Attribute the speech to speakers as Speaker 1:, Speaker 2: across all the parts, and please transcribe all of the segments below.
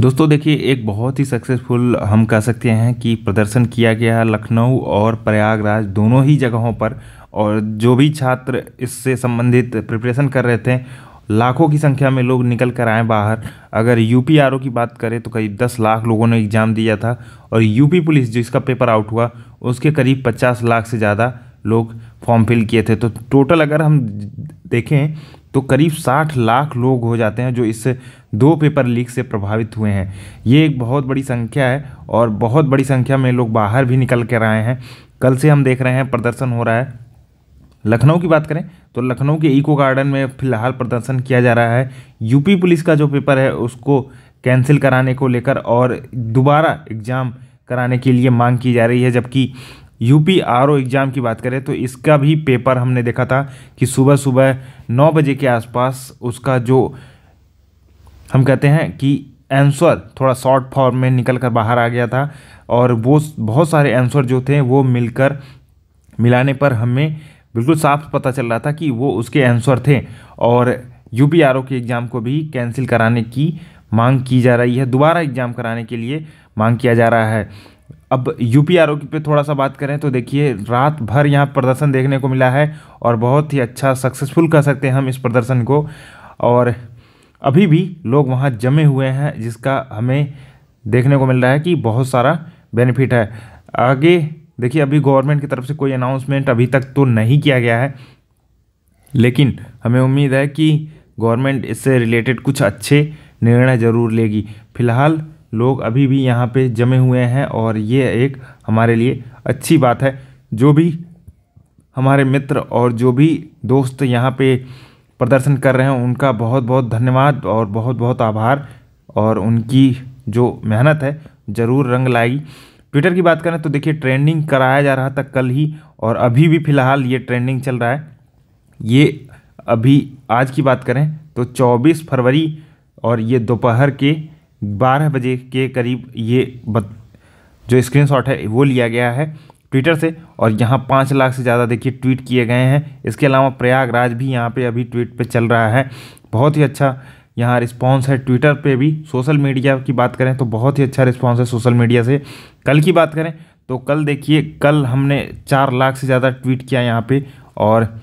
Speaker 1: दोस्तों देखिए एक बहुत ही सक्सेसफुल हम कह सकते हैं कि प्रदर्शन किया गया है लखनऊ और प्रयागराज दोनों ही जगहों पर और जो भी छात्र इससे संबंधित प्रिपरेशन कर रहे थे लाखों की संख्या में लोग निकल कर आए बाहर अगर यूपी आर की बात करें तो करीब दस लाख लोगों ने एग्ज़ाम दिया था और यूपी पुलिस जिसका पेपर आउट हुआ उसके करीब पचास लाख से ज़्यादा लोग फॉर्म फिल किए थे तो टोटल अगर हम देखें तो करीब 60 लाख लोग हो जाते हैं जो इस दो पेपर लीक से प्रभावित हुए हैं ये एक बहुत बड़ी संख्या है और बहुत बड़ी संख्या में लोग बाहर भी निकल कर आए हैं कल से हम देख रहे हैं प्रदर्शन हो रहा है लखनऊ की बात करें तो लखनऊ के इको गार्डन में फिलहाल प्रदर्शन किया जा रहा है यूपी पुलिस का जो पेपर है उसको कैंसिल कराने को लेकर और दोबारा एग्ज़ाम कराने के लिए मांग की जा रही है जबकि यूपी आर एग्ज़ाम की बात करें तो इसका भी पेपर हमने देखा था कि सुबह सुबह नौ बजे के आसपास उसका जो हम कहते हैं कि आंसर थोड़ा शॉर्ट फॉर्म में निकल कर बाहर आ गया था और वो बहुत सारे आंसर जो थे वो मिलकर मिलाने पर हमें बिल्कुल साफ पता चल रहा था कि वो उसके आंसर थे और यू पी आर ओ के एग्ज़ाम को भी कैंसिल कराने की मांग की जा रही है दोबारा एग्ज़ाम कराने के लिए मांग किया जा रहा है अब यू पी आर ओ पे थोड़ा सा बात करें तो देखिए रात भर यहाँ प्रदर्शन देखने को मिला है और बहुत ही अच्छा सक्सेसफुल कह सकते हैं हम इस प्रदर्शन को और अभी भी लोग वहाँ जमे हुए हैं जिसका हमें देखने को मिल रहा है कि बहुत सारा बेनिफिट है आगे देखिए अभी गवर्नमेंट की तरफ से कोई अनाउंसमेंट अभी तक तो नहीं किया गया है लेकिन हमें उम्मीद है कि गवर्नमेंट इससे रिलेटेड कुछ अच्छे निर्णय ज़रूर लेगी फिलहाल लोग अभी भी यहाँ पे जमे हुए हैं और ये एक हमारे लिए अच्छी बात है जो भी हमारे मित्र और जो भी दोस्त यहाँ पे प्रदर्शन कर रहे हैं उनका बहुत बहुत धन्यवाद और बहुत बहुत आभार और उनकी जो मेहनत है ज़रूर रंग लाएगी ट्विटर की बात करें तो देखिए ट्रेंडिंग कराया जा रहा था कल ही और अभी भी फ़िलहाल ये ट्रेंडिंग चल रहा है ये अभी आज की बात करें तो 24 फरवरी और ये दोपहर के बारह बजे के करीब ये बत, जो स्क्रीनशॉट है वो लिया गया है ट्विटर से और यहाँ पाँच लाख से ज़्यादा देखिए ट्वीट किए गए हैं इसके अलावा प्रयागराज भी यहाँ पे अभी ट्वीट पे चल रहा है बहुत ही अच्छा यहाँ रिस्पॉन्स है ट्विटर पे भी सोशल मीडिया की बात करें तो बहुत ही अच्छा रिस्पॉन्स है सोशल मीडिया से कल की बात करें तो कल देखिए कल हमने चार लाख से ज़्यादा ट्वीट किया यहाँ पर और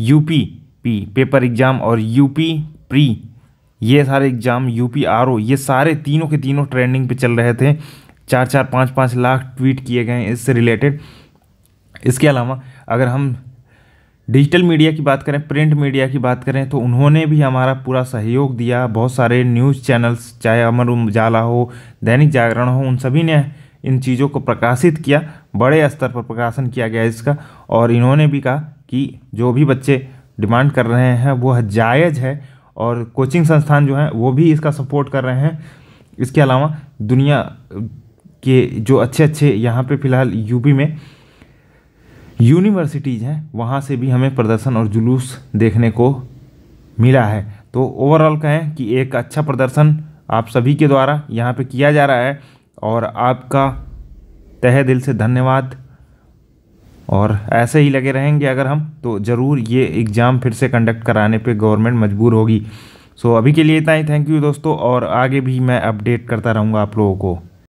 Speaker 1: यू पी पेपर एग्ज़ाम और यू प्री ये सारे exam U P R O ये सारे तीनों के तीनों ट्रेंडिंग पे चल रहे थे चार चार पाँच पाँच लाख ट्वीट किए गए हैं इससे रिलेटेड इसके अलावा अगर हम डिजिटल मीडिया की बात करें प्रिंट मीडिया की बात करें तो उन्होंने भी हमारा पूरा सहयोग दिया बहुत सारे न्यूज़ चैनल्स चाहे अमर उजाला हो दैनिक जागरण हो उन सभी ने इन चीज़ों को प्रकाशित किया बड़े स्तर पर प्रकाशन किया गया इसका और इन्होंने भी कहा कि जो भी बच्चे डिमांड कर रहे हैं वो जायज़ है और कोचिंग संस्थान जो हैं वो भी इसका सपोर्ट कर रहे हैं इसके अलावा दुनिया के जो अच्छे अच्छे यहाँ पे फ़िलहाल यूपी में यूनिवर्सिटीज़ हैं वहाँ से भी हमें प्रदर्शन और जुलूस देखने को मिला है तो ओवरऑल कहें कि एक अच्छा प्रदर्शन आप सभी के द्वारा यहाँ पे किया जा रहा है और आपका तहे दिल से धन्यवाद और ऐसे ही लगे रहेंगे अगर हम तो ज़रूर ये एग्ज़ाम फिर से कंडक्ट कराने पे गवर्नमेंट मजबूर होगी सो अभी के लिए इतना ही थैंक यू दोस्तों और आगे भी मैं अपडेट करता रहूँगा आप लोगों को